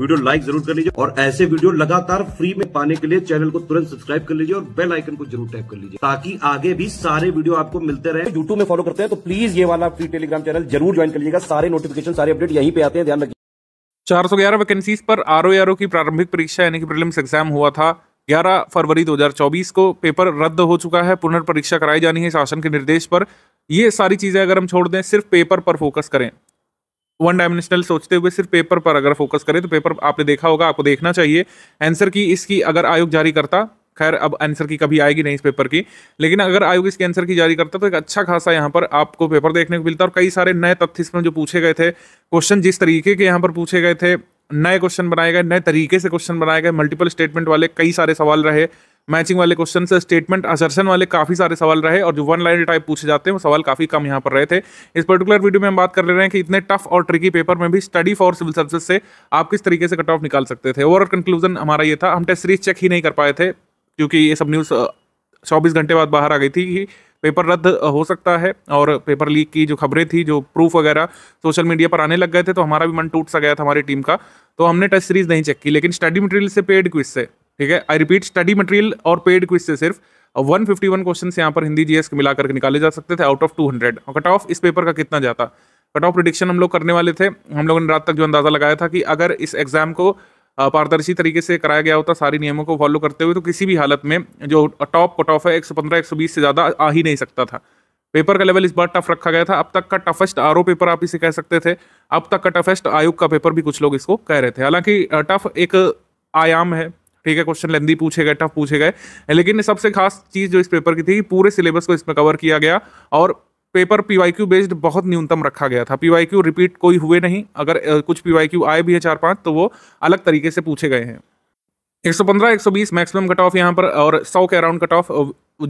video like जरूर कर लीजिए और ऐसे वीडियो लगातार फ्री में पाने के लिए चैनल को तुरंत सब्सक्राइब कर लीजिए और बेल आइकन को जरूर टैप कर लीजिए ताकि आगे भी सारे वीडियो आपको मिलते रहे यूट्यूब में फॉलो करते हैं तो प्लीज ये वाला फ्री टेलीग्राम चैनल जरूर ज्वाइन कर लीजिएगा सारे नोटिफिकेशन सारे अपडेट यहीं पे आते हैं ध्यान रखिए चार सौ ग्यारह वैकेंसीज पर आरओ आर की प्रारंभिक परीक्षा यानी कि प्रीलिम्स एग्जाम हुआ था 11 फरवरी 2024 को पेपर रद्द हो चुका है पुनर्परीक्षा कराई जानी है शासन के निर्देश पर ये सारी चीज़ें अगर हम छोड़ दें सिर्फ पेपर पर फोकस करें वन डायमेंशनल सोचते हुए सिर्फ पेपर पर अगर फोकस करें तो पेपर आपने देखा होगा आपको देखना चाहिए आंसर की इसकी अगर आयोग जारी करता खैर अब आंसर की कभी आएगी नहीं इस पेपर की लेकिन अगर आयोग इसके आंसर की जारी करता तो एक अच्छा खासा यहाँ पर आपको पेपर देखने को मिलता और कई सारे नए तथ्य इसमें जो पूछे गए थे क्वेश्चन जिस तरीके के यहाँ पर पूछे गए थे नए क्वेश्चन बनाए गए नए तरीके से क्वेश्चन बनाए गए मल्टीपल स्टेटमेंट वाले कई सारे सवाल रहे मैचिंग वाले क्वेश्चन स्टेटमेंट असर्शन वाले काफी सारे सवाल रहे और जो वन लाइन टाइप पूछे जाते हैं वो सवाल काफी कम यहाँ पर रहे थे इस पर्टिकुलर वीडियो में हम बात कर रहे हैं कि इतने टफ और ट्रिकी पेपर में भी स्टडी फॉर सिविल सर्विस से आप किस तरीके से कट ऑफ निकाल सकते थे ओवरऑल कंक्लूजन हमारा ये था हम टेस्ट सीरीज चेक ही नहीं कर पाए थे क्योंकि ये सब न्यूज़ चौबीस घंटे बाद बाहर आ गई थी कि पेपर रद्द हो सकता है और पेपर लीक की जो खबरें थी जो प्रूफ वगैरह सोशल मीडिया पर आने लग गए थे तो हमारा भी मन टूट सा गया था हमारी टीम का तो हमने टेस्ट सीरीज नहीं चेक की लेकिन स्टडी मटेरियल से पेड क्विज से ठीक है आई रिपीट स्टडी मटेरियल और पेड क्विज से सिर्फ वन फिफ्टी वन क्वेश्चन यहाँ पर हिंदी जीएस के मिला करके निकाले जा सकते थे आउट ऑफ टू हंड्रेड और कट ऑफ इस पेपर का कितना जाता कट ऑफ प्रिडिक्शन हम लोग करने वाले थे हम लोगों ने रात तक जो अंदाज़ा लगाया था कि अगर इस एग्ज़ाम को uh, पारदर्शी तरीके से कराया गया होता सारी नियमों को फॉलो करते हुए तो किसी भी हालत में जो टॉप कट ऑफ है एक सौ पंद्रह एक सौ बीस से ज़्यादा आ ही नहीं सकता था पेपर का लेवल इस बार टफ रखा गया था अब तक का टफेस्ट आर पेपर आप इसे कह सकते थे अब तक का टफेस्ट आयोग का पेपर भी कुछ लोग इसको कह रहे थे हालांकि टफ uh, एक आयाम है ठीक है क्वेश्चन लेंदी पूछे गए टफ पूछे गए लेकिन सबसे खास चीज़ जो इस पेपर की थी पूरे सिलेबस को इसमें कवर किया गया और पेपर पीवाईक्यू बेस्ड बहुत न्यूनतम रखा गया था पीवाईक्यू रिपीट कोई हुए नहीं अगर कुछ पीवाईक्यू आए भी है चार पाँच तो वो अलग तरीके से पूछे गए हैं 115 120 मैक्सिमम कट ऑफ यहाँ पर और 100 के अराउंड कट ऑफ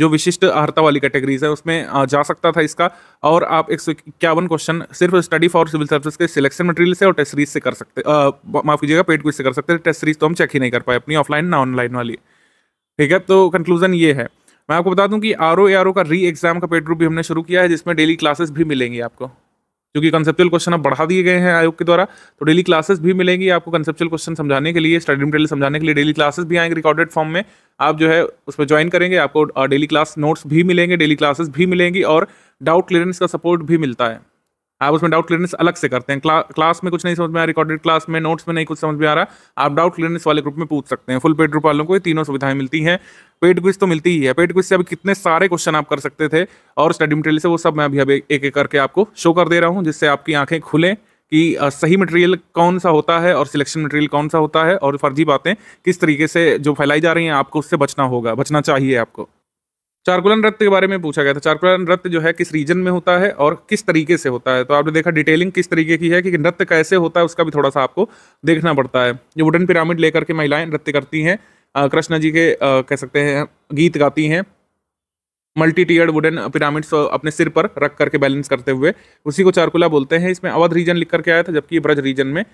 जो विशिष्ट आहता वाली कैटेगरीज है उसमें जा सकता था इसका और आप एक सौ इक्यावन क्वेश्चन सिर्फ स्टडी फॉर सिविल सर्विस के सिलेक्शन मटेरियल से और टेस्ट सीरीज से कर सकते माफ कीजिएगा पेड क्विज से कर सकते टेस्ट सीरीज तो हम चेक ही नहीं कर पाए अपनी ऑफलाइन ना ऑनलाइन वाली ठीक है तो कंक्लूजन ये है मैं आपको बता दूं कि आर ओ का री एग्जाम का पेड ग्रुप भी हमने शुरू किया है जिसमें डेली क्लासेस भी मिलेंगी आपको क्योंकि कंसेप्चुअल क्वेश्चन अब बढ़ा दिए गए हैं आयोग के द्वारा तो डेली क्लासेस भी मिलेंगी आपको कंसेप्चुअल क्वेश्चन समझाने के लिए स्टडी मटेरियल समझाने के लिए डेली क्लासेस भी आएंगे रिकॉर्डेड फॉर्म में आप जो है उसमें ज्वाइन करेंगे आपको डेली क्लास नोट्स भी मिलेंगे डेली क्लासेस भी मिलेंगी और डाउट क्लियरेंस का सपोर्ट भी मिलता है आप उसमें डाउट क्लियरनेस अलग से करते हैं क्ला, क्लास में कुछ नहीं समझ में आ रहा रिकॉर्डेड क्लास में नोट्स में नहीं कुछ समझ में आ रहा आप डाउट क्लियरनेस वाले ग्रुप में पूछ सकते हैं फुल पेड ग्रुप वालों को ये तीनों सुविधाएं मिलती हैं पेड क्विज तो मिलती ही है पेड क्विज से अभी कितने सारे क्वेश्चन आप कर सकते थे और स्टडी मटेरियल से वो सब मैं अभी अभी एक एक करके आपको शो कर दे रहा हूँ जिससे आपकी आंखें खुलें कि सही मटेरियल कौन सा होता है और सिलेक्शन मटेरियल कौन सा होता है और फर्जी बातें किस तरीके से जो फैलाई जा रही हैं आपको उससे बचना होगा बचना चाहिए आपको चारकुलन रत्त के बारे में पूछा गया था चारकुलन रत्त जो है किस रीजन में होता है और किस तरीके से होता है तो आपने देखा डिटेलिंग किस तरीके की है कि नृत्य कैसे होता है उसका भी थोड़ा सा आपको देखना पड़ता है जो वुडन पिरामिड लेकर के महिलाएं नृत्य करती हैं कृष्णा जी के आ, कह सकते हैं गीत गाती हैं मल्टी टीयर्ड वुडन पिरामिड्स अपने सिर पर रख करके बैलेंस करते हुए उसी को चारकुला बोलते हैं इसमें अवध रीजन लिख करके आया था जबकि ब्रज रीजन में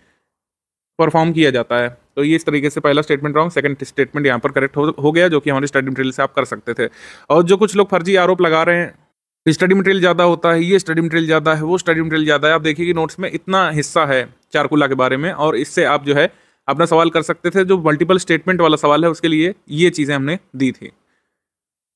परफॉर्म किया जाता है तो ये इस तरीके से पहला स्टेटमेंट रॉन्ग सेकंड स्टेटमेंट यहाँ पर करेक्ट हो, हो गया जो कि हमारे स्टडी मटेरियल से आप कर सकते थे और जो कुछ लोग फर्जी आरोप लगा रहे हैं स्टडी मटेरियल ज़्यादा होता है ये स्टडी मटेरियल ज़्यादा है वो स्टडी मटेरियल ज़्यादा है आप देखिए कि नोट्स में इतना हिस्सा है चारकुला के बारे में और इससे आप जो है अपना सवाल कर सकते थे जो मल्टीपल स्टेटमेंट वाला सवाल है उसके लिए ये चीज़ें हमने दी थी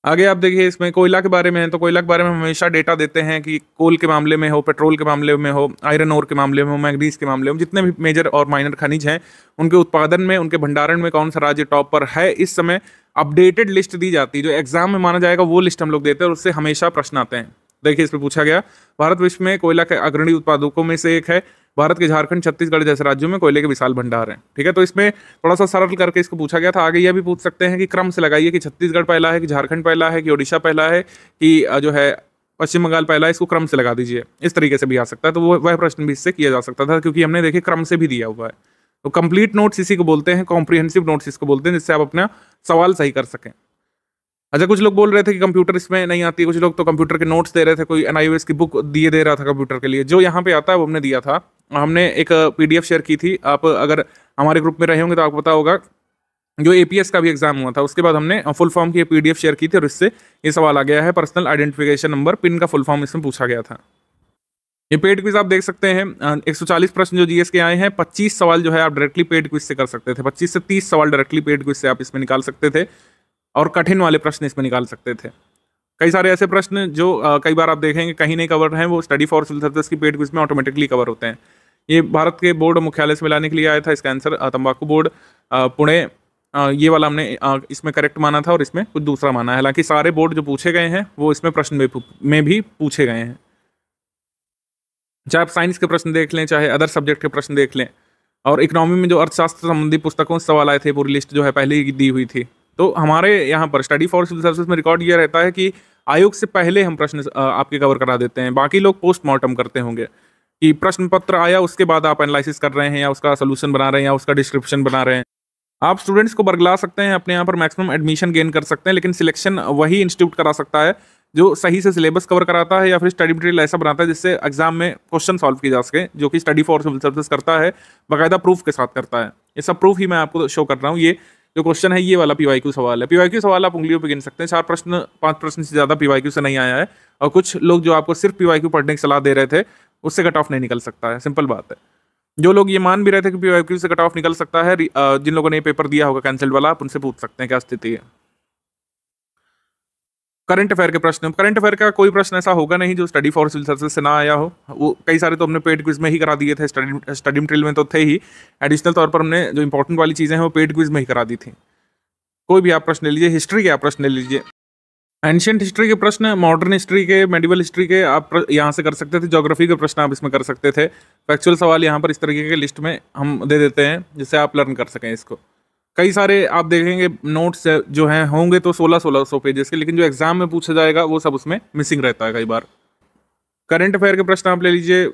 आगे आप देखिए इसमें कोयला के बारे में है तो कोयला के बारे में हमेशा डेटा देते हैं कि कोल के मामले में हो पेट्रोल के मामले में हो आयरन और के मामले में हो मैगनीज के मामले में जितने भी मेजर और माइनर खनिज हैं उनके उत्पादन में उनके भंडारण में कौन सा राज्य टॉप पर है इस समय अपडेटेड लिस्ट दी जाती है जो एग्जाम में माना जाएगा वो लिस्ट हम लोग देते हैं और उससे हमेशा प्रश्न आते हैं देखिए इस पर पूछा गया भारत विश्व में कोयला के अग्रणी उत्पादकों में से एक है भारत के झारखंड छत्तीसगढ़ जैसे राज्यों में कोयले के विशाल भंडार हैं ठीक है तो इसमें थोड़ा सा सरल करके इसको पूछा गया था आगे यह भी पूछ सकते हैं कि क्रम से लगाइए कि छत्तीसगढ़ पहला है कि झारखंड पहला है कि ओडिशा पहला है कि जो है पश्चिम बंगाल पहला है इसको क्रम से लगा दीजिए इस तरीके से भी आ सकता है तो वो वह प्रश्न भी इससे किया जा सकता था क्योंकि हमने देखिए क्रम से भी दिया हुआ है तो कंप्लीट नोट्स इसी को बोलते हैं कॉम्प्रीहेंसिव नोट्स इसको बोलते हैं जिससे आप अपना सवाल सही कर सकें अच्छा कुछ लोग बोल रहे थे कि कंप्यूटर इसमें नहीं आती कुछ लोग तो कंप्यूटर के नोट्स दे रहे थे कोई एन की बुक दिए दे रहा था कंप्यूटर के लिए जो यहाँ पे आता है वो हमने दिया था हमने एक पीडीएफ शेयर की थी आप अगर हमारे ग्रुप में रहे होंगे तो आपको पता होगा जो एपीएस का भी एग्जाम हुआ था उसके बाद हमने फुल फॉर्म की पी शेयर की थी और इससे ये सवाल आ गया है पर्सनल आइडेंटिफिकेशन नंबर पिन का फुल फॉर्म इसमें पूछा गया था ये पेड क्विज आप देख सकते हैं 140 प्रश्न जो जीएस के आए हैं 25 सवाल जो है आप डायरेक्टली पेड क्विज से कर सकते थे 25 से 30 सवाल डायरेक्टली पेड क्विज से आप इसमें निकाल सकते थे और कठिन वाले प्रश्न इसमें निकाल सकते थे कई सारे ऐसे प्रश्न जो आ, कई बार आप देखेंगे कहीं नहीं कवर हैं वो स्टडी फॉर सिविल सर्विस की पेड क्विज में ऑटोमेटिकली कवर होते हैं ये भारत के बोर्ड मुख्यालय से मिलाने के लिए आया था इसका आंसर तंबाकू बोर्ड पुणे ये वाला हमने इसमें करेक्ट माना था और इसमें कुछ दूसरा माना है हालांकि सारे बोर्ड जो पूछे गए हैं वो इसमें प्रश्न में भी पूछे गए हैं चाहे आप साइंस के प्रश्न देख लें चाहे अदर सब्जेक्ट के प्रश्न देख लें और इकोनॉमी में जो अर्थशास्त्र संबंधी पुस्तकों से सवाल आए थे पूरी लिस्ट जो है पहले ही दी हुई थी तो हमारे यहाँ पर स्टडी फॉर सिविल सर्विस में रिकॉर्ड यह रहता है कि आयोग से पहले हम प्रश्न आपके कवर करा देते हैं बाकी लोग पोस्टमार्टम करते होंगे कि प्रश्न पत्र आया उसके बाद आप एनालिसिस कर रहे हैं या उसका सोल्यूशन बना रहे हैं या उसका डिस्क्रिप्शन बना रहे हैं आप स्टूडेंट्स को बरगला सकते हैं अपने यहाँ पर मैक्सिमम एडमिशन गेन कर सकते हैं लेकिन सिलेक्शन वही इंस्टीट्यूट करा सकता है जो सही से सिलेबस कवर कराता है या फिर स्टडी मटेरियल ऐसा बनाता है जिससे एग्जाम में क्वेश्चन सॉल्व किए जा सके जो कि स्टडी फॉर सिविल सर्विस करता है बाकायदा प्रूफ के साथ करता है ये सब प्रूफ ही मैं आपको शो कर रहा हूँ ये जो क्वेश्चन है ये वाला क्यू सवाल है क्यू सवाल आप उंगलियों पर गिन सकते हैं चार प्रश्न पांच प्रश्न से ज़्यादा क्यू से नहीं आया है और कुछ लोग जो आपको सिर्फ क्यू पढ़ने की सलाह दे रहे थे उससे कट ऑफ नहीं निकल सकता है सिंपल बात है जो लोग ये मान भी रहे थे कि क्यू से कट ऑफ निकल सकता है जिन लोगों ने पेपर दिया होगा कैंसिल वाला आप उनसे पूछ सकते हैं क्या स्थिति है करंट अफेयर के प्रश्न करंट अफेयर का कोई प्रश्न ऐसा होगा नहीं जो स्टडी फॉर सिविल सर्विस से ना आया हो वो कई सारे तो हमने पेड क्विज में ही करा दिए थे स्टडी स्टडी मटेरियल में तो थे ही एडिशनल तौर पर हमने जो इंपॉर्टेंट वाली चीज़ें हैं वो पेड क्विज में ही करा दी थी कोई भी आप प्रश्न ले लीजिए हिस्ट्री के आप प्रश्न ले लीजिए एंशियंट हिस्ट्री के प्रश्न मॉडर्न हिस्ट्री के मेडिवल हिस्ट्री के आप यहाँ से कर सकते थे जोग्राफी के प्रश्न आप इसमें कर सकते थे फैक्चुअल सवाल यहाँ पर इस तरीके के लिस्ट में हम दे देते हैं जिससे आप लर्न कर सकें इसको कई सारे आप देखेंगे नोट्स जो हैं होंगे तो सोलह सोलह सौ पेजेस के लेकिन जो एग्जाम में पूछा जाएगा वो सब उसमें मिसिंग रहता है कई बार करंट अफेयर के प्रश्न आप ले लीजिए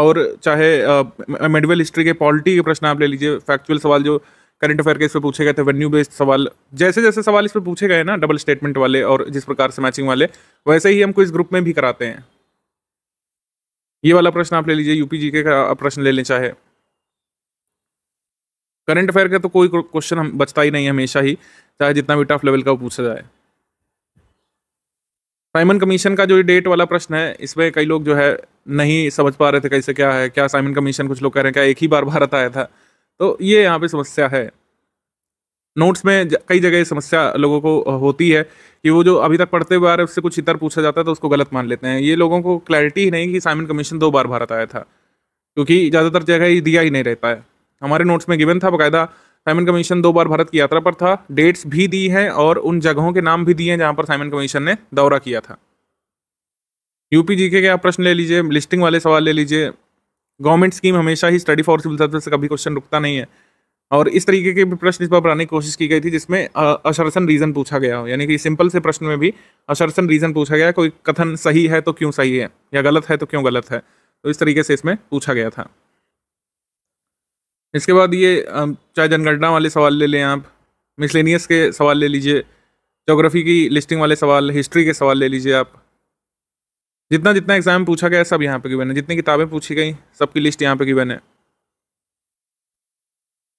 और चाहे मेडिवल हिस्ट्री के पॉलिटी के प्रश्न आप ले लीजिए फैक्चुअल सवाल जो करंट अफेयर के इस पर पूछे गए थे वेन्यू बेस्ड सवाल जैसे जैसे सवाल इस पर पूछे गए ना डबल स्टेटमेंट वाले और जिस प्रकार से मैचिंग वाले वैसे ही हमको इस ग्रुप में भी कराते हैं ये वाला प्रश्न आप ले लीजिए यूपी जी के का प्रश्न ले लें चाहे करंट अफेयर का तो कोई क्वेश्चन हम बचता ही नहीं हमेशा ही चाहे जितना भी टफ लेवल का पूछा जाए साइमन कमीशन का जो डेट वाला प्रश्न है इसमें कई लोग जो है नहीं समझ पा रहे थे कैसे क्या है क्या साइमन कमीशन कुछ लोग कह रहे हैं क्या एक ही बार भारत आया था तो ये यहाँ पे समस्या है नोट्स में कई जगह समस्या लोगों को होती है कि वो जो अभी तक पढ़ते हुए आ रहे उससे कुछ इतर पूछा जाता है तो उसको गलत मान लेते हैं ये लोगों को क्लैरिटी ही नहीं कि साइमन कमीशन दो बार भारत आया था क्योंकि ज़्यादातर जगह ही दिया ही नहीं रहता है हमारे नोट्स में गिवन था बाकायदा साइमन कमीशन दो बार भारत की यात्रा पर था डेट्स भी दी हैं और उन जगहों के नाम भी दिए हैं जहाँ पर साइमन कमीशन ने दौरा किया था यूपी जी के आप प्रश्न ले लीजिए लिस्टिंग वाले सवाल ले लीजिए गवर्नमेंट स्कीम हमेशा ही स्टडी फॉर सिविल सर्विस से कभी क्वेश्चन रुकता नहीं है और इस तरीके के भी प्रश्न इस बार बनाने की कोशिश की गई थी जिसमें अशरसन रीज़न पूछा गया हो यानी कि सिंपल से प्रश्न में भी अशरसन रीज़न पूछा गया कोई कथन सही है तो क्यों सही है या गलत है तो क्यों गलत है तो इस तरीके से इसमें पूछा गया था इसके बाद ये चाहे जनगणना वाले सवाल ले लें आप मिसलेनियस के सवाल ले लीजिए जोग्राफी की लिस्टिंग वाले सवाल हिस्ट्री के सवाल ले लीजिए आप जितना जितना एग्ज़ाम पूछा गया सब यहाँ पे गिवन है जितनी किताबें पूछी गई सबकी लिस्ट यहाँ पे गिवन है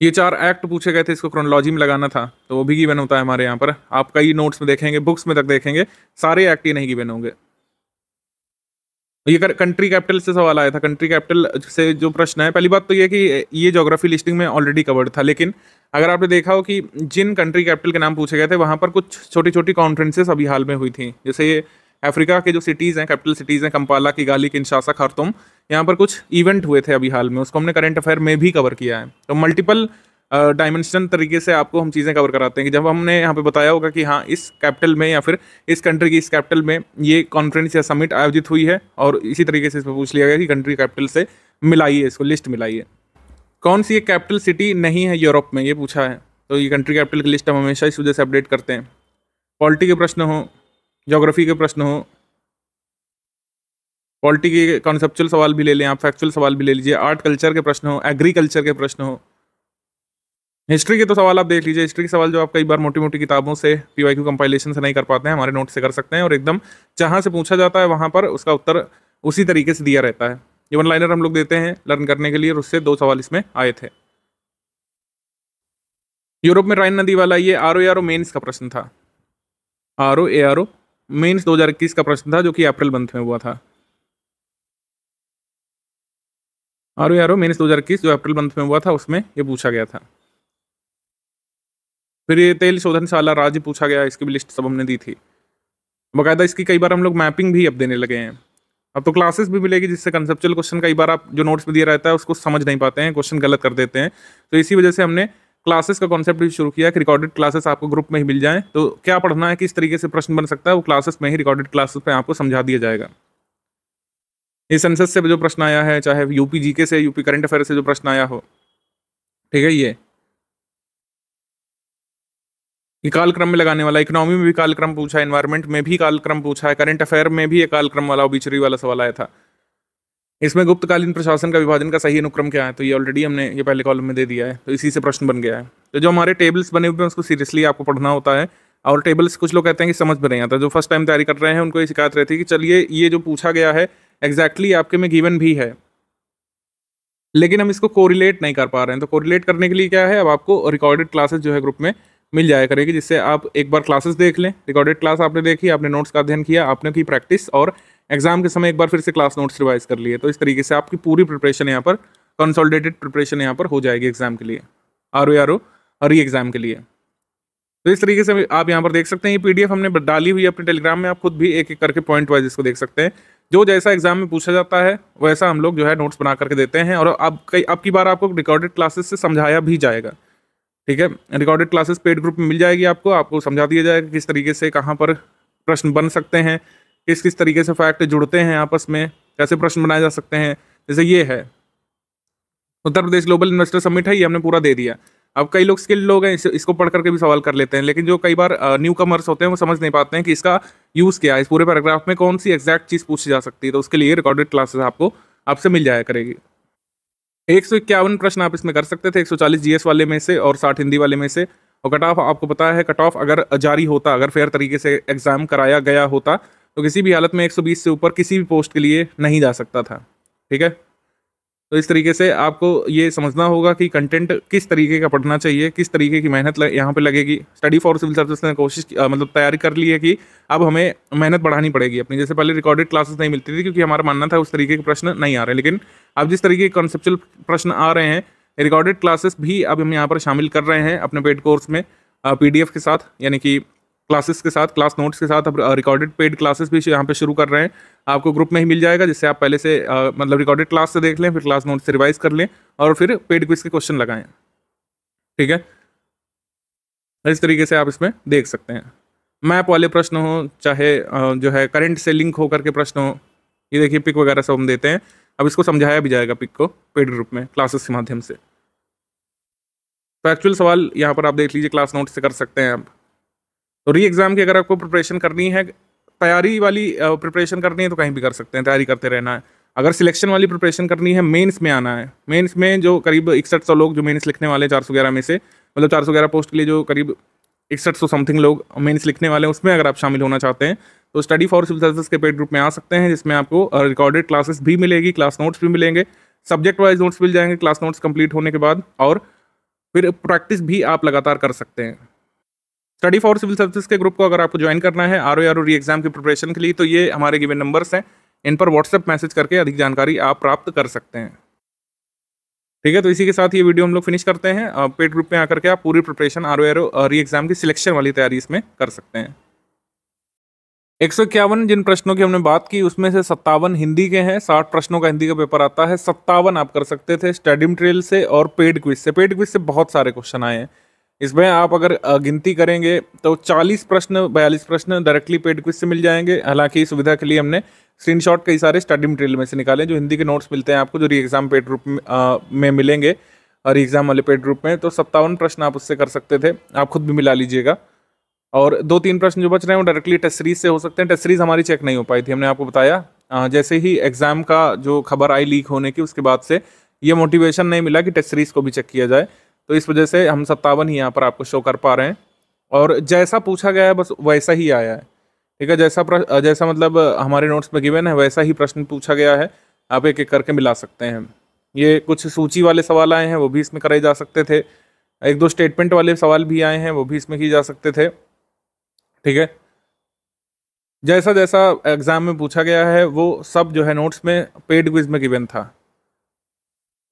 ये चार एक्ट पूछे गए थे इसको क्रोनोलॉजी में लगाना था तो वो भी गिवन होता है हमारे यहाँ पर आप कई नोट्स में देखेंगे बुक्स में तक देखेंगे सारे एक्ट ही नहीं गिवन होंगे ये कर, कंट्री कैपिटल से सवाल आया था कंट्री कैपिटल से जो प्रश्न है पहली बात तो ये कि ये जोग्राफी लिस्टिंग में ऑलरेडी कवर्ड था लेकिन अगर आपने देखा हो कि जिन कंट्री कैपिटल के नाम पूछे गए थे वहाँ पर कुछ छोटी छोटी कॉन्फ्रेंसेस अभी हाल में हुई थी जैसे अफ्रीका के जो सिटीज़ हैं कैपिटल सिटीज़ हैं कंपाला की किगाली किनशासा खारतुम यहाँ पर कुछ इवेंट हुए थे अभी हाल में उसको हमने करंट अफेयर में भी कवर किया है तो मल्टीपल डायमेंशन तरीके से आपको हम चीज़ें कवर कराते हैं कि जब हमने यहाँ पे बताया होगा कि हाँ इस कैपिटल में या फिर इस कंट्री की इस कैपिटल में ये कॉन्फ्रेंस या समिट आयोजित हुई है और इसी तरीके से इस पर पूछ लिया गया कि कंट्री कैपिटल से मिलाइए इसको लिस्ट मिलाइए कौन सी ये कैपिटल सिटी नहीं है यूरोप में ये पूछा है तो ये कंट्री कैपिटल की लिस्ट हम हमेशा इस वजह से अपडेट करते हैं पॉलिटी के प्रश्न हो जोग्राफी के प्रश्न हो पॉलिटी के कॉन्सेप्चुअल सवाल भी ले लें आप फैक्चुअल सवाल भी ले लीजिए आर्ट कल्चर के प्रश्न हो एग्रीकल्चर के प्रश्न हो हिस्ट्री के तो सवाल आप देख लीजिए हिस्ट्री के सवाल जो आप कई बार मोटी मोटी किताबों से पी वाई क्यू कंपाइलेशन से नहीं कर पाते हैं हमारे नोट से कर सकते हैं और एकदम जहाँ से पूछा जाता है वहाँ पर उसका उत्तर उसी तरीके से दिया रहता है ये वन लाइनर हम लोग देते हैं लर्न करने के लिए और उससे दो सवाल इसमें आए थे यूरोप में राइन नदी वाला ये R O A R O mains का प्रश्न था R O A R O mains दो हज़ार इक्कीस का प्रश्न था जो कि अप्रैल मंथ में हुआ था R O A R O mains दो हज़ार इक्कीस जो अप्रैल मंथ में हुआ था उसमें ये पूछा गया था फिर ये तेल शोधनशाला राज्य पूछा गया इसकी भी लिस्ट सब हमने दी थी बाकायदा इसकी कई बार हम लोग मैपिंग भी अब देने लगे हैं अब तो क्लासेस भी मिलेगी जिससे कंसेप्चुअल क्वेश्चन कई बार आप जो नोट्स में दिया रहता है उसको समझ नहीं पाते हैं क्वेश्चन गलत कर देते हैं तो इसी वजह से हमने क्लासेस का कॉन्सेप्ट भी शुरू किया कि रिकॉर्डेड क्लासेस आपको ग्रुप में ही मिल जाएं तो क्या पढ़ना है किस तरीके से प्रश्न बन सकता है वो क्लासेस में ही रिकॉर्डेड क्लासेस में आपको समझा दिया जाएगा ये सेंसस से जो प्रश्न आया है चाहे यूपी जीके से यूपी करंट अफेयर से जो प्रश्न आया हो ठीक है ये कालक्रम में लगाने वाला इकोनॉमी में भी कालक्रम पूछा एनवायरमेंट में भी कालक्रम पूछा है करंट अफेयर में भी एक कालक्रम वाला ओबिचरी वाला सवाल आया था इसमें गुप्तकालीन प्रशासन का विभाजन का सही अनुक्रम क्या है तो ये ऑलरेडी हमने ये पहले कॉलम में दे दिया है तो इसी से प्रश्न बन गया है तो जो हमारे टेबल्स बने हुए हैं उसको सीरियसली आपको पढ़ना होता है और टेबल्स कुछ लोग कहते हैं कि समझ में नहीं आता जो फर्स्ट टाइम तैयारी कर रहे हैं उनको ये शिकायत रहती है कि चलिए ये जो पूछा गया है एग्जैक्टली exactly आपके में गिवन भी है लेकिन हम इसको कोरिलेट नहीं कर पा रहे हैं तो कोरिलेट करने के लिए क्या है अब आपको रिकॉर्डेड क्लासेस जो है ग्रुप में मिल जाया करेगी जिससे आप एक बार क्लासेस देख लें रिकॉर्डेड क्लास आपने देखी आपने नोट्स का अध्ययन किया आपने की प्रैक्टिस और एग्जाम के समय एक बार फिर से क्लास नोट्स रिवाइज कर लिए तो इस तरीके से आपकी पूरी प्रिपरेशन यहाँ पर कंसोलिडेटेड प्रिपरेशन यहाँ पर हो जाएगी एग्जाम के लिए आर ओ आर ओ हर ही एग्जाम के लिए तो इस तरीके से आप यहाँ पर देख सकते हैं ये पीडीएफ हमने डाली हुई है अपने टेलीग्राम में आप खुद भी एक एक करके पॉइंट वाइज इसको देख सकते हैं जो जैसा एग्जाम में पूछा जाता है वैसा हम लोग जो है नोट्स बना करके देते हैं और अब कई अब की बार आपको रिकॉर्डेड क्लासेस से समझाया भी जाएगा ठीक है रिकॉर्डेड क्लासेस पेड ग्रुप में मिल जाएगी आपको आपको समझा दिया जाएगा किस तरीके से कहाँ पर प्रश्न बन सकते हैं किस किस तरीके से फैक्ट जुड़ते हैं आपस में कैसे प्रश्न बनाए जा सकते हैं जैसे ये है Uttar Pradesh global investor summit है ये हमने पूरा दे दिया अब कई लोग स्किल्ड लोग हैं इस, इसको पढ़ करके भी सवाल कर लेते हैं लेकिन जो कई बार न्यू कमर्स होते हैं वो समझ नहीं पाते हैं कि इसका यूज़ क्या है इस पूरे पैराग्राफ में कौन सी एग्जैक्ट चीज़ पूछी जा सकती है तो उसके लिए रिकॉर्डेड क्लासेस आपको आपसे मिल जाया करेगी एक सौ इक्यावन प्रश्न आप इसमें कर सकते थे एक सौ चालीस जीएस वाले में से और साठ हिंदी वाले में से और कट ऑफ आपको पता है कट ऑफ अगर जारी होता अगर फेयर तरीके से एग्ज़ाम कराया गया होता तो किसी भी हालत में एक सौ बीस से ऊपर किसी भी पोस्ट के लिए नहीं जा सकता था ठीक है तो इस तरीके से आपको ये समझना होगा कि कंटेंट किस तरीके का पढ़ना चाहिए किस तरीके की मेहनत यहाँ पे लगेगी स्टडी फॉर सिविल सर्विस ने कोशिश मतलब तैयारी कर ली है कि अब हमें मेहनत बढ़ानी पड़ेगी अपनी जैसे पहले रिकॉर्डेड क्लासेस नहीं मिलती थी क्योंकि हमारा मानना था उस तरीके के प्रश्न नहीं आ रहे लेकिन अब जिस तरीके के कॉन्सेप्चुअल प्रश्न आ रहे हैं रिकॉर्डेड क्लासेस भी अब हम यहाँ पर शामिल कर रहे हैं अपने पेड कोर्स में पी के साथ यानी कि क्लासेस के साथ क्लास नोट्स के साथ अब रिकॉर्डेड पेड क्लासेस भी यहाँ पे शुरू कर रहे हैं आपको ग्रुप में ही मिल जाएगा जिससे आप पहले से आ, मतलब रिकॉर्डेड क्लास से देख लें फिर क्लास नोट्स से रिवाइज कर लें और फिर पेड क्विज के क्वेश्चन लगाएं ठीक है इस तरीके से आप इसमें देख सकते हैं मैप वाले प्रश्न हो चाहे जो है करंट से लिंक होकर के प्रश्न हो ये देखिए पिक वगैरह सब हम देते हैं अब इसको समझाया भी जाएगा पिक को पेड ग्रुप में क्लासेस के माध्यम से तो एक्चुअल सवाल यहाँ पर आप देख लीजिए क्लास नोट से कर सकते हैं आप तो री एग्ज़ाम की अगर आपको प्रिपरेशन करनी है तैयारी वाली प्रिपरेशन करनी है तो कहीं भी कर सकते हैं तैयारी करते रहना है अगर सिलेक्शन वाली प्रिपरेशन करनी है मेंस में आना है मेंस में जो करीब इकसठ सौ लोग जो मेंस लिखने वाले हैं चार सौ ग्यारह में से मतलब चार सौ ग्यारह पोस्ट के लिए जो करीब इकसठ सौ समथिंग लोग मेंस लिखने वाले हैं उसमें अगर आप शामिल होना चाहते हैं तो स्टडी फॉर सिविल सर्विस के पेड ग्रुप में आ सकते हैं जिसमें आपको रिकॉर्डेड क्लासेस भी मिलेगी क्लास नोट्स भी मिलेंगे सब्जेक्ट वाइज नोट्स मिल जाएंगे क्लास नोट्स कंप्लीट होने के बाद और फिर प्रैक्टिस भी आप लगातार कर सकते हैं स्टडी फॉर सिविल सर्विस के ग्रुप को अगर आपको ज्वाइन करना है आर ओ आर ओ री एग्जाम की प्रिपरेशन के लिए तो ये हमारे गिवन नंबर्स हैं इन पर व्हाट्सएप मैसेज करके अधिक जानकारी आप प्राप्त कर सकते हैं ठीक है तो इसी के साथ ये वीडियो हम लोग फिनिश करते हैं पेड ग्रुप में आकर के आप पूरी प्रिपरेशन आर ओ री एग्जाम की सिलेक्शन वाली तैयारी इसमें कर सकते हैं एक सौ इक्यावन जिन प्रश्नों की हमने बात की उसमें से सत्तावन हिंदी के हैं साठ प्रश्नों का हिंदी का पेपर आता है सत्तावन आप कर सकते थे स्टडी मटेरियल से और पेड क्विज से पेड क्विज से बहुत सारे क्वेश्चन आए हैं इसमें आप अगर गिनती करेंगे तो 40 प्रश्न 42 प्रश्न डायरेक्टली पेड क्विज से मिल जाएंगे हालांकि इस सुविधा के लिए हमने स्क्रीनशॉट कई सारे स्टडी मटेरियल में से निकाले जो हिंदी के नोट्स मिलते हैं आपको जो री एग्ज़ाम पेड रूप में, मिलेंगे री एग्ज़ाम वाले पेड रूप में तो सत्तावन प्रश्न आप उससे कर सकते थे आप खुद भी मिला लीजिएगा और दो तीन प्रश्न जो बच रहे हैं वो डायरेक्टली टेस्ट सीरीज से हो सकते हैं टेस्ट सीरीज हमारी चेक नहीं हो पाई थी हमने आपको बताया जैसे ही एग्ज़ाम का जो खबर आई लीक होने की उसके बाद से ये मोटिवेशन नहीं मिला कि टेस्ट सीरीज को भी चेक किया जाए तो इस वजह से हम सत्तावन ही यहाँ पर आपको शो कर पा रहे हैं और जैसा पूछा गया है बस वैसा ही आया है ठीक है जैसा जैसा मतलब हमारे नोट्स में गिवन है वैसा ही प्रश्न पूछा गया है आप एक एक करके मिला सकते हैं ये कुछ सूची वाले सवाल आए हैं वो भी इसमें कराए जा सकते थे एक दो स्टेटमेंट वाले सवाल भी आए हैं वो भी इसमें किए जा सकते थे ठीक है जैसा जैसा एग्ज़ाम में पूछा गया है वो सब जो है नोट्स में पेड क्विज में गिवन था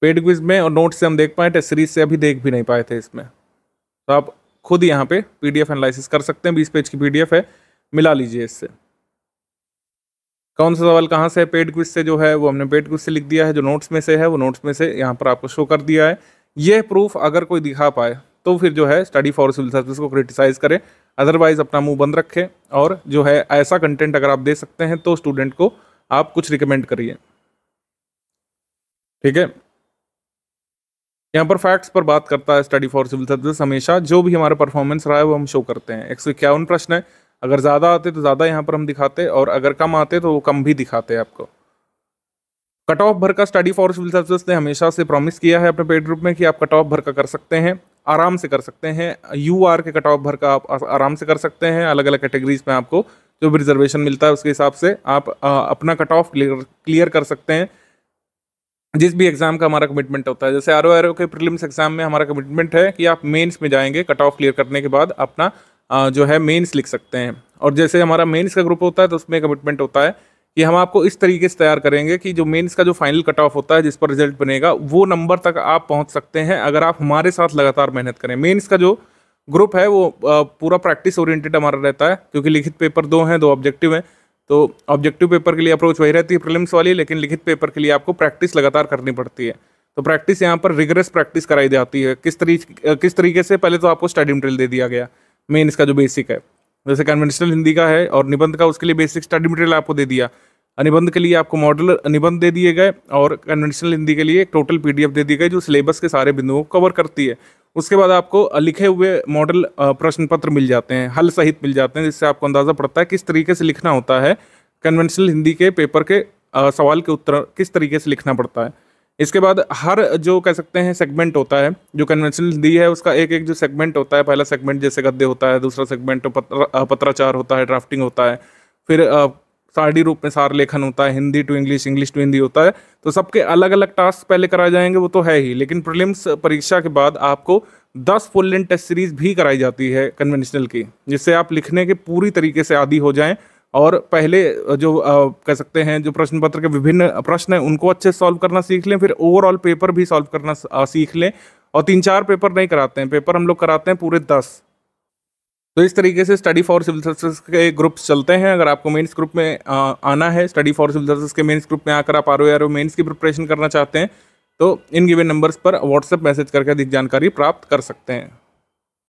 पेड क्विज में और नोट्स से हम देख पाए टेस्ट सीरीज से अभी देख भी नहीं पाए थे इसमें तो आप खुद यहाँ पे पीडीएफ एनालिसिस कर सकते हैं बीस पेज की पीडीएफ है मिला लीजिए इससे कौन सा सवाल कहाँ से है पेड क्विज से जो है वो हमने पेड क्विज से लिख दिया है जो नोट्स में से है वो नोट्स में से यहाँ पर आपको शो कर दिया है यह प्रूफ अगर कोई दिखा पाए तो फिर जो है स्टडी फॉर सिविल सर्विस को क्रिटिसाइज़ करें अदरवाइज़ अपना मुंह बंद रखें और जो है ऐसा कंटेंट अगर आप दे सकते हैं तो स्टूडेंट को आप कुछ रिकमेंड करिए ठीक है यहाँ पर फैक्ट्स पर बात करता है स्टडी फॉर सिविल सर्विस हमेशा जो भी हमारा परफॉर्मेंस रहा है वो हम शो करते हैं एक सौ इक्यावन प्रश्न है अगर ज़्यादा आते तो ज़्यादा यहाँ पर हम दिखाते और अगर कम आते तो वो कम भी दिखाते हैं आपको कट ऑफ भर का स्टडी फॉर सिविल सर्विस ने हमेशा से प्रॉमिस किया है अपने पेड ग्रुप में कि आप कट ऑफ भर का कर सकते हैं आराम से कर सकते हैं यू आर के कट ऑफ भर का आप आराम से कर सकते हैं अलग अलग कैटेगरीज में आपको जो भी रिजर्वेशन मिलता है उसके हिसाब से आप अपना कट ऑफ क्लियर क्लियर कर सकते हैं जिस भी एग्ज़ाम का हमारा कमिटमेंट होता है जैसे आर ओ के प्रिलिम्स एग्ज़ाम में हमारा कमिटमेंट है कि आप मेंस में जाएंगे कट ऑफ क्लियर करने के बाद अपना जो है मेंस लिख सकते हैं और जैसे हमारा मेंस का ग्रुप होता है तो उसमें कमिटमेंट होता है कि हम आपको इस तरीके से तैयार करेंगे कि जो मेंस का जो फाइनल कट ऑफ होता है जिस पर रिजल्ट बनेगा वो नंबर तक आप पहुँच सकते हैं अगर आप हमारे साथ लगातार मेहनत करें मेन्स का जो ग्रुप है वो पूरा प्रैक्टिस ओरिएंटेड हमारा रहता है क्योंकि लिखित पेपर दो हैं दो ऑब्जेक्टिव हैं तो ऑब्जेक्टिव पेपर के लिए अप्रोच वही रहती है प्रिलिम्स वाली लेकिन लिखित पेपर के लिए आपको प्रैक्टिस लगातार करनी पड़ती है तो प्रैक्टिस यहाँ पर रिगरस प्रैक्टिस कराई जाती है किस तरीके किस तरीके से पहले तो आपको स्टडी मटेरियल दे दिया गया मेन इसका जो बेसिक है जैसे कन्वेंशनल हिंदी का है और निबंध का उसके लिए बेसिक स्टडी मटेरियल आपको दे दिया अनिबंध के लिए आपको मॉडल निबंध दे दिए गए और कन्वेंशनल हिंदी के लिए एक टोटल पीडीएफ दे दी गई जो सिलेबस के सारे बिंदुओं को कवर करती है उसके बाद आपको लिखे हुए मॉडल प्रश्न पत्र मिल जाते हैं हल सहित मिल जाते हैं जिससे आपको अंदाज़ा पड़ता है किस तरीके से लिखना होता है कन्वेंशनल हिंदी के पेपर के सवाल के उत्तर किस तरीके से लिखना पड़ता है इसके बाद हर जो कह सकते हैं सेगमेंट होता है जो कन्वेंशनल हिंदी है उसका एक एक जो सेगमेंट होता है पहला सेगमेंट जैसे गद्दे होता है दूसरा सेगमेंट पत्र, पत्राचार होता है ड्राफ्टिंग होता है फिर सारणी रूप में सार लेखन होता है Hindi to English English to Hindi होता है तो सबके अलग अलग टास्क पहले कराए जाएंगे वो तो है ही लेकिन प्रिलिम्स परीक्षा के बाद आपको दस फुल लेंथ टेस्ट सीरीज भी कराई जाती है कन्वेंशनल की जिससे आप लिखने के पूरी तरीके से आदि हो जाएं और पहले जो आ, कह सकते हैं जो प्रश्न पत्र के विभिन्न प्रश्न हैं उनको अच्छे से सॉल्व करना सीख लें फिर ओवरऑल पेपर भी सॉल्व करना सीख लें और तीन चार पेपर नहीं कराते हैं पेपर हम लोग कराते हैं पूरे दस तो इस तरीके से स्टडी फॉर सिविल सर्विस के ग्रुप्स चलते हैं अगर आपको मेंस ग्रुप में आना है स्टडी फॉर सिविल सर्विस के मेंस ग्रुप में आकर आप R O R O mains की प्रिपरेशन करना चाहते हैं तो इन गिवन नंबर्स पर व्हाट्सएप मैसेज करके अधिक जानकारी प्राप्त कर सकते हैं